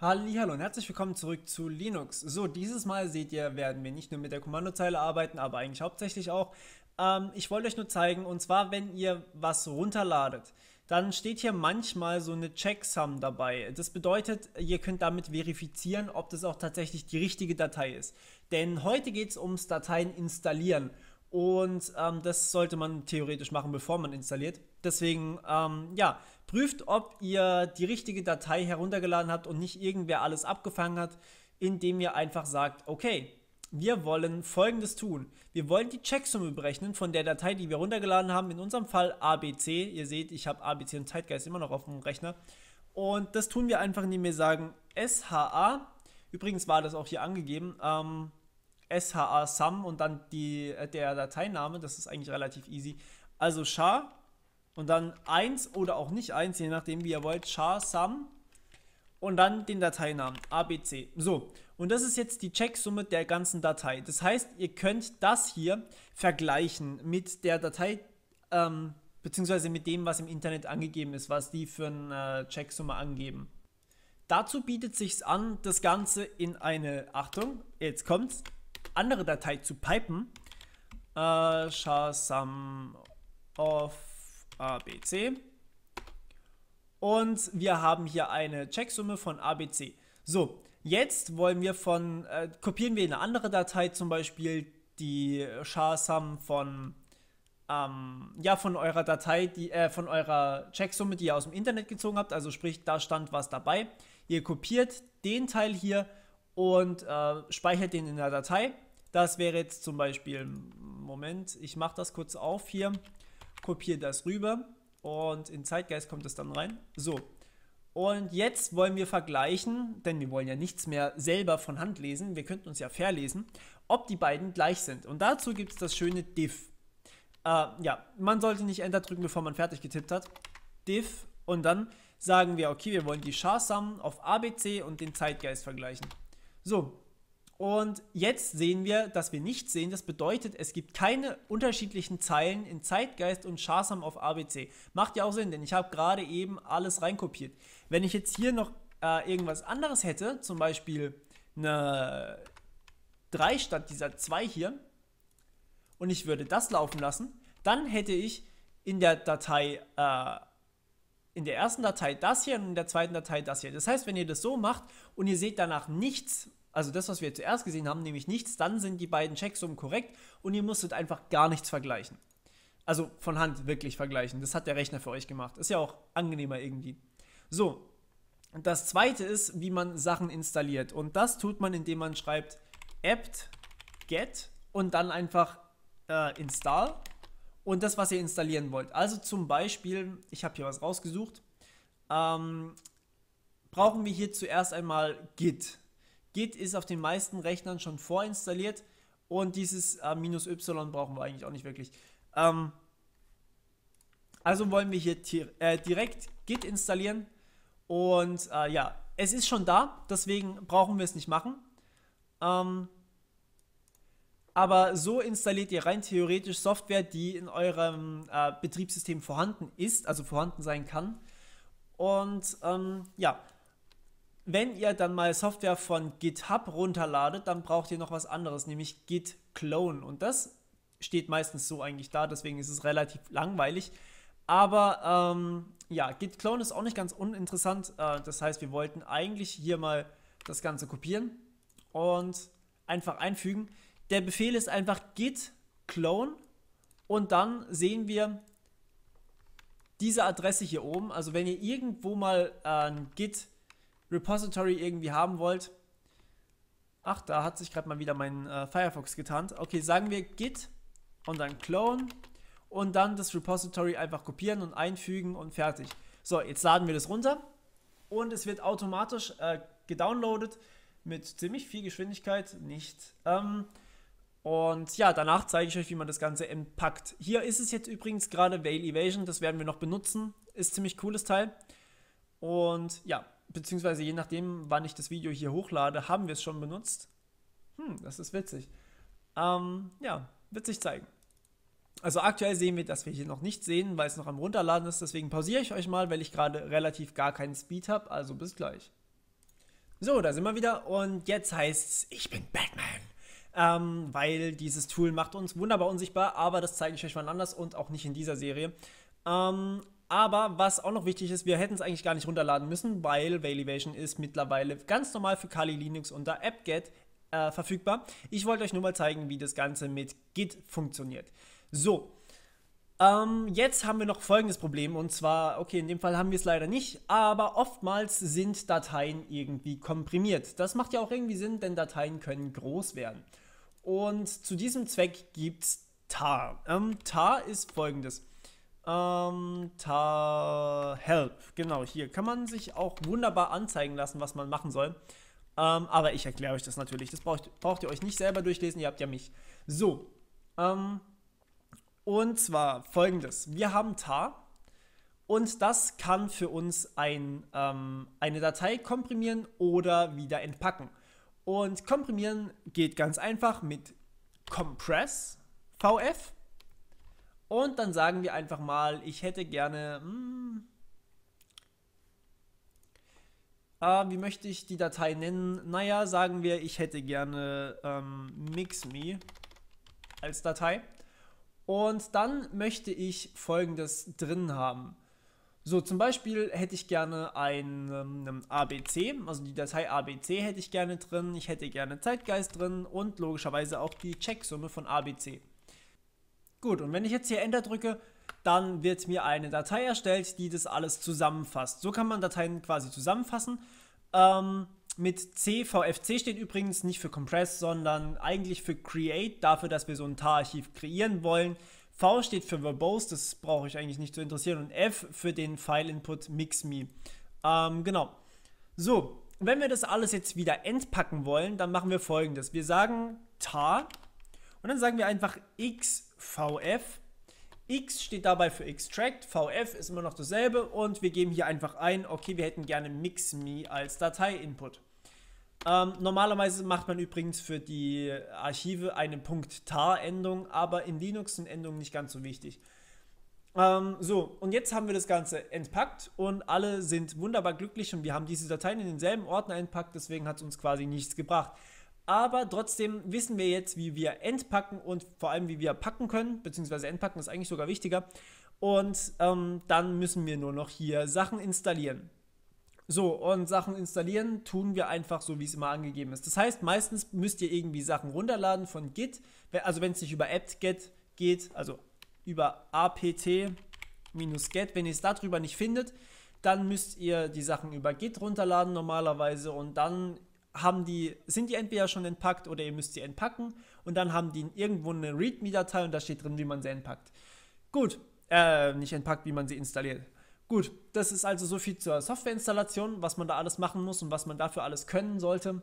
Hallo und herzlich willkommen zurück zu Linux. So, dieses Mal seht ihr, werden wir nicht nur mit der Kommandozeile arbeiten, aber eigentlich hauptsächlich auch. Ähm, ich wollte euch nur zeigen, und zwar, wenn ihr was runterladet, dann steht hier manchmal so eine Checksum dabei. Das bedeutet, ihr könnt damit verifizieren, ob das auch tatsächlich die richtige Datei ist. Denn heute geht es ums Dateien installieren. Und ähm, das sollte man theoretisch machen, bevor man installiert. Deswegen, ähm, ja, prüft, ob ihr die richtige Datei heruntergeladen habt und nicht irgendwer alles abgefangen hat, indem ihr einfach sagt, okay, wir wollen Folgendes tun. Wir wollen die Checksumme berechnen von der Datei, die wir runtergeladen haben. In unserem Fall ABC. Ihr seht, ich habe ABC und Zeitgeist immer noch auf dem Rechner. Und das tun wir einfach, indem wir sagen SHA. Übrigens war das auch hier angegeben. Ähm, SHA Sum und dann die, äh, der Dateiname, das ist eigentlich relativ easy. Also SHA und dann 1 oder auch nicht 1, je nachdem wie ihr wollt, SHA Sum und dann den Dateinamen ABC. So, und das ist jetzt die Checksumme der ganzen Datei. Das heißt, ihr könnt das hier vergleichen mit der Datei, ähm, beziehungsweise mit dem, was im Internet angegeben ist, was die für eine äh, Checksumme angeben. Dazu bietet sich's an, das Ganze in eine, Achtung, jetzt kommt's, andere Datei zu pipen. Äh, Shazam of ABC. Und wir haben hier eine Checksumme von ABC. So, jetzt wollen wir von, äh, kopieren wir eine andere Datei, zum Beispiel die Shazam von, ähm, ja, von eurer Datei, die, äh, von eurer Checksumme, die ihr aus dem Internet gezogen habt. Also sprich, da stand was dabei. Ihr kopiert den Teil hier und äh, speichert den in der Datei. Das wäre jetzt zum Beispiel, Moment, ich mache das kurz auf hier, kopiere das rüber und in Zeitgeist kommt es dann rein. So, und jetzt wollen wir vergleichen, denn wir wollen ja nichts mehr selber von Hand lesen, wir könnten uns ja verlesen, ob die beiden gleich sind. Und dazu gibt es das schöne diff. Äh, ja, man sollte nicht Enter drücken, bevor man fertig getippt hat. Diff und dann sagen wir, okay, wir wollen die Chars sammeln auf ABC und den Zeitgeist vergleichen. So, und jetzt sehen wir, dass wir nichts sehen. Das bedeutet, es gibt keine unterschiedlichen Zeilen in Zeitgeist und Shazam auf ABC. Macht ja auch Sinn, denn ich habe gerade eben alles reinkopiert. Wenn ich jetzt hier noch äh, irgendwas anderes hätte, zum Beispiel eine 3 statt dieser 2 hier, und ich würde das laufen lassen, dann hätte ich in der Datei, äh, in der ersten Datei das hier und in der zweiten Datei das hier. Das heißt, wenn ihr das so macht und ihr seht danach nichts also das, was wir zuerst gesehen haben, nämlich nichts, dann sind die beiden Checksummen korrekt und ihr musstet einfach gar nichts vergleichen. Also von Hand wirklich vergleichen. Das hat der Rechner für euch gemacht. Ist ja auch angenehmer irgendwie. So, das zweite ist, wie man Sachen installiert. Und das tut man, indem man schreibt apt get und dann einfach äh, install und das, was ihr installieren wollt. Also zum Beispiel, ich habe hier was rausgesucht, ähm, brauchen wir hier zuerst einmal Git. Git ist auf den meisten Rechnern schon vorinstalliert und dieses äh, minus Y brauchen wir eigentlich auch nicht wirklich. Ähm, also wollen wir hier äh, direkt Git installieren und äh, ja, es ist schon da, deswegen brauchen wir es nicht machen. Ähm, aber so installiert ihr rein theoretisch Software, die in eurem äh, Betriebssystem vorhanden ist, also vorhanden sein kann. Und ähm, ja, wenn ihr dann mal Software von GitHub runterladet, dann braucht ihr noch was anderes, nämlich Git Clone. Und das steht meistens so eigentlich da, deswegen ist es relativ langweilig. Aber ähm, ja, Git Clone ist auch nicht ganz uninteressant. Äh, das heißt, wir wollten eigentlich hier mal das Ganze kopieren und einfach einfügen. Der Befehl ist einfach Git Clone und dann sehen wir diese Adresse hier oben. Also wenn ihr irgendwo mal äh, ein äh, Git Repository irgendwie haben wollt. Ach, da hat sich gerade mal wieder mein äh, Firefox getarnt. Okay, sagen wir git und dann clone und dann das Repository einfach kopieren und einfügen und fertig. So, jetzt laden wir das runter und es wird automatisch äh, gedownloadet mit ziemlich viel Geschwindigkeit, nicht. Ähm, und ja, danach zeige ich euch, wie man das Ganze entpackt. Hier ist es jetzt übrigens gerade Veil Evasion, das werden wir noch benutzen. Ist ziemlich cooles Teil. Und ja, beziehungsweise je nachdem, wann ich das Video hier hochlade, haben wir es schon benutzt. Hm, das ist witzig. Ähm, ja, wird sich zeigen. Also aktuell sehen wir, dass wir hier noch nichts sehen, weil es noch am Runterladen ist. Deswegen pausiere ich euch mal, weil ich gerade relativ gar keinen Speed habe. Also bis gleich. So, da sind wir wieder und jetzt heißt's, ich bin Batman. Ähm, weil dieses Tool macht uns wunderbar unsichtbar, aber das zeige ich euch mal anders und auch nicht in dieser Serie. Ähm, aber was auch noch wichtig ist, wir hätten es eigentlich gar nicht runterladen müssen, weil Valivation ist mittlerweile ganz normal für Kali Linux unter AppGet äh, verfügbar. Ich wollte euch nur mal zeigen, wie das Ganze mit Git funktioniert. So, ähm, jetzt haben wir noch folgendes Problem und zwar, okay, in dem Fall haben wir es leider nicht, aber oftmals sind Dateien irgendwie komprimiert. Das macht ja auch irgendwie Sinn, denn Dateien können groß werden. Und zu diesem Zweck gibt es tar. Ähm, tar ist folgendes. Ähm, ta Help, genau, hier kann man sich auch wunderbar anzeigen lassen, was man machen soll. Ähm, aber ich erkläre euch das natürlich, das braucht, braucht ihr euch nicht selber durchlesen, ihr habt ja mich. So, ähm, und zwar folgendes, wir haben tar und das kann für uns ein, ähm, eine Datei komprimieren oder wieder entpacken. Und komprimieren geht ganz einfach mit Compress VF und dann sagen wir einfach mal, ich hätte gerne... Mh, hm, ah, äh, wie möchte ich die Datei nennen? Naja, sagen wir, ich hätte gerne ähm, mixme als Datei. Und dann möchte ich folgendes drin haben. So, zum Beispiel hätte ich gerne ein ähm, ABC, also die Datei ABC hätte ich gerne drin, ich hätte gerne Zeitgeist drin und logischerweise auch die Checksumme von ABC. Gut, und wenn ich jetzt hier Enter drücke, dann wird mir eine Datei erstellt, die das alles zusammenfasst. So kann man Dateien quasi zusammenfassen. Ähm, mit CVFC steht übrigens nicht für Compress, sondern eigentlich für Create, dafür, dass wir so ein TAR-Archiv kreieren wollen. V steht für Verbose, das brauche ich eigentlich nicht zu interessieren. Und F für den File-Input MixMe. Ähm, genau. So, wenn wir das alles jetzt wieder entpacken wollen, dann machen wir folgendes. Wir sagen tar und dann sagen wir einfach x vf. x steht dabei für extract, vf ist immer noch dasselbe und wir geben hier einfach ein, okay, wir hätten gerne mixme als Datei-Input. Ähm, normalerweise macht man übrigens für die Archive eine .tar-Endung, aber in Linux sind Endungen nicht ganz so wichtig. Ähm, so, und jetzt haben wir das Ganze entpackt und alle sind wunderbar glücklich und wir haben diese Dateien in denselben Ordner entpackt, deswegen hat es uns quasi nichts gebracht. Aber trotzdem wissen wir jetzt, wie wir entpacken und vor allem, wie wir packen können, beziehungsweise entpacken ist eigentlich sogar wichtiger. Und ähm, dann müssen wir nur noch hier Sachen installieren. So, und Sachen installieren tun wir einfach so, wie es immer angegeben ist. Das heißt, meistens müsst ihr irgendwie Sachen runterladen von Git, also wenn es nicht über apt-get geht, also über apt-get, wenn ihr es darüber nicht findet, dann müsst ihr die Sachen über Git runterladen normalerweise und dann haben die, sind die entweder schon entpackt oder ihr müsst sie entpacken und dann haben die irgendwo eine README-Datei und da steht drin, wie man sie entpackt. Gut, äh, nicht entpackt, wie man sie installiert. Gut, das ist also so viel zur Softwareinstallation, was man da alles machen muss und was man dafür alles können sollte.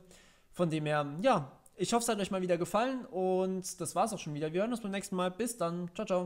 Von dem her, ja, ich hoffe, es hat euch mal wieder gefallen und das war es auch schon wieder. Wir hören uns beim nächsten Mal. Bis dann. Ciao, ciao.